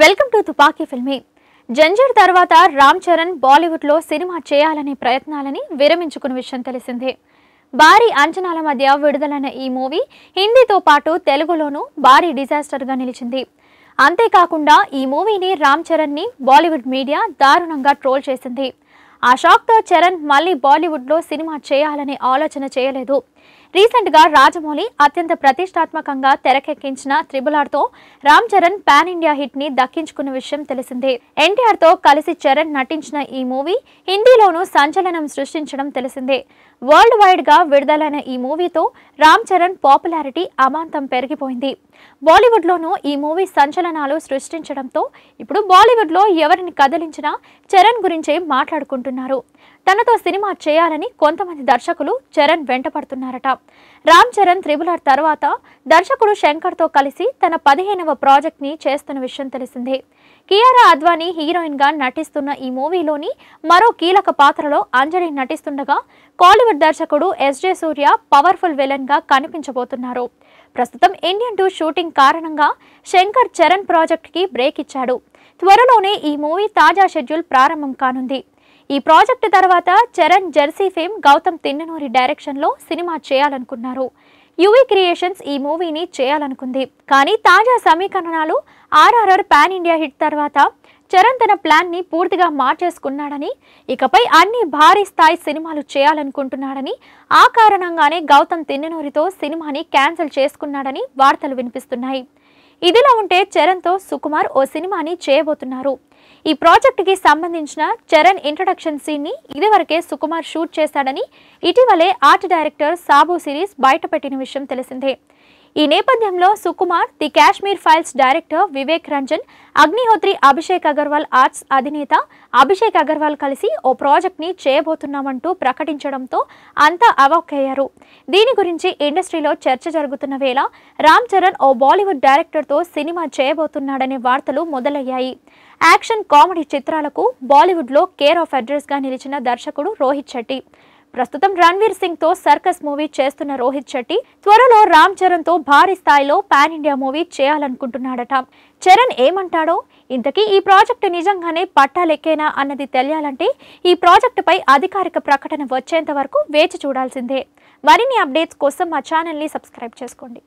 welcome to తుపాకీ ఫిల్మీ జంజర్ తర్వాత రామ్ చరణ్ బాలీవుడ్లో సినిమా చేయాలనే ప్రయత్నాలని విరమించుకున్న విషయం తెలిసిందే భారీ అంచనాల మధ్య విడుదలైన ఈ మూవీ హిందీతో పాటు తెలుగులోనూ భారీ డిజాస్టర్గా నిలిచింది అంతేకాకుండా ఈ మూవీని రామ్ చరణ్ని బాలీవుడ్ మీడియా దారుణంగా ట్రోల్ చేసింది ఆ షాక్తో చరణ్ మళ్ళీ బాలీవుడ్లో సినిమా చేయాలనే ఆలోచన చేయలేదు రీసెంట్ గా రాజమౌళి అత్యంత ప్రతిష్టాత్మకంగా తెరకెక్కించిన తో Ram Charan pan India hit ని దక్కించుకున్న విషయం తెలిసిందే ఎన్టీఆర్ తో కలిసి చరణ్ నటించిన ఈ మూవీ హిందీలోనూ సంచలనం సృష్టించడం తెలిసిందే వరల్డ్ వైడ్ గా విడుదలైన ఈ మూవీతో రామ్ చరణ్ పాపులారిటీ అమాంతం పెరిగిపోయింది బాలీవుడ్ లోనూ ఈ మూవీ సంచలనాలు సృష్టించడంతో ఇప్పుడు బాలీవుడ్ లో ఎవరిని కదిలించినా చరణ్ గురించే మాట్లాడుకుంటున్నారు తనతో సినిమా చేయాలని కొంతమంది దర్శకులు చరణ్ వెంటపడుతున్నారట రామ్ చరణ్ త్రిబులర్ తర్వాత దర్శకుడు శంకర్తో కలిసి తన పదిహేనవ ప్రాజెక్ట్ని చేస్తున్న విషయం తెలిసిందే కియారా అద్వానీ హీరోయిన్గా నటిస్తున్న ఈ మూవీలోని మరో కీలక పాత్రలో అంజలి నటిస్తుండగా కాలీవుడ్ దర్శకుడు ఎస్జే సూర్య పవర్ఫుల్ విలన్గా కనిపించబోతున్నారు ప్రస్తుతం ఇండియన్ టూ షూటింగ్ కారణంగా శంకర్ చరణ్ ప్రాజెక్ట్కి బ్రేక్ ఇచ్చాడు త్వరలోనే ఈ మూవీ తాజా షెడ్యూల్ ప్రారంభం కానుంది ఈ ప్రాజెక్టు తర్వాత చరణ్ జెర్సీ ఫేమ్ గౌతమ్ తిన్ననూరి డైరెక్షన్లో సినిమా చేయాలనుకున్నారు యువీ క్రియేషన్స్ ఈ మూవీని చేయాలనుకుంది కానీ తాజా సమీకరణాలు ఆర్ఆర్ఆర్ పాన్ ఇండియా హిట్ తర్వాత చరణ్ తన ప్లాన్ని పూర్తిగా మార్చేసుకున్నాడని ఇకపై అన్ని భారీ స్థాయి సినిమాలు చేయాలనుకుంటున్నాడని ఆ కారణంగానే గౌతమ్ తిన్ననూరితో సినిమాని క్యాన్సిల్ చేసుకున్నాడని వార్తలు వినిపిస్తున్నాయి ఇదిలా ఉంటే చరణ్తో సుకుమార్ ఓ సినిమాని చేయబోతున్నారు ఈ ప్రాజెక్టుకి సంబంధించిన చరణ్ ఇంట్రడక్షన్ సీన్ని ఇదివరకే సుకుమార్ షూట్ చేశాడని ఇటీవలే ఆర్ట్ డైరెక్టర్ సాబు సిరీస్ బయటపెట్టిన విషయం తెలిసిందే ఈ నేపథ్యంలో Sukumar the Kashmir files director Vivek Ranjan Agnihotri Abhishek Agarwal arts అధినేత అభిషేక్ అగర్వాల్ కలిసి ఓ ప్రాజెక్ట్ని చేయబోతున్నామంటూ ప్రకటించడంతో అంతా అవాక్కయ్యారు దీని గురించి ఇండస్ట్రీలో చర్చ జరుగుతున్న వేళ రామ్ చరణ్ ఓ బాలీవుడ్ డైరెక్టర్తో సినిమా చేయబోతున్నాడనే వార్తలు మొదలయ్యాయి యాక్షన్ కామెడీ చిత్రాలకు బాలీవుడ్లో కేర్ ఆఫ్ అడ్రస్గా నిలిచిన దర్శకుడు రోహిత్ శెట్టి ప్రస్తుతం రణ్వీర్ సింగ్ తో సర్కస్ మూవీ చేస్తున్న రోహిత్ శెట్టి త్వరలో రామ్ చరణ్ తో భారీ స్థాయిలో పాన్ ఇండియా మూవీ చేయాలనుకుంటున్నాడట చరణ్ ఏమంటాడో ఇంతకీ ఈ ప్రాజెక్టు నిజంగానే పట్టాలెక్కేనా అన్నది తెలియాలంటే ఈ ప్రాజెక్టుపై అధికారిక ప్రకటన వచ్చేంత వరకు వేచి చూడాల్సిందే మరిన్ని అప్డేట్స్ కోసం మా ఛానల్ని సబ్స్క్రైబ్ చేసుకోండి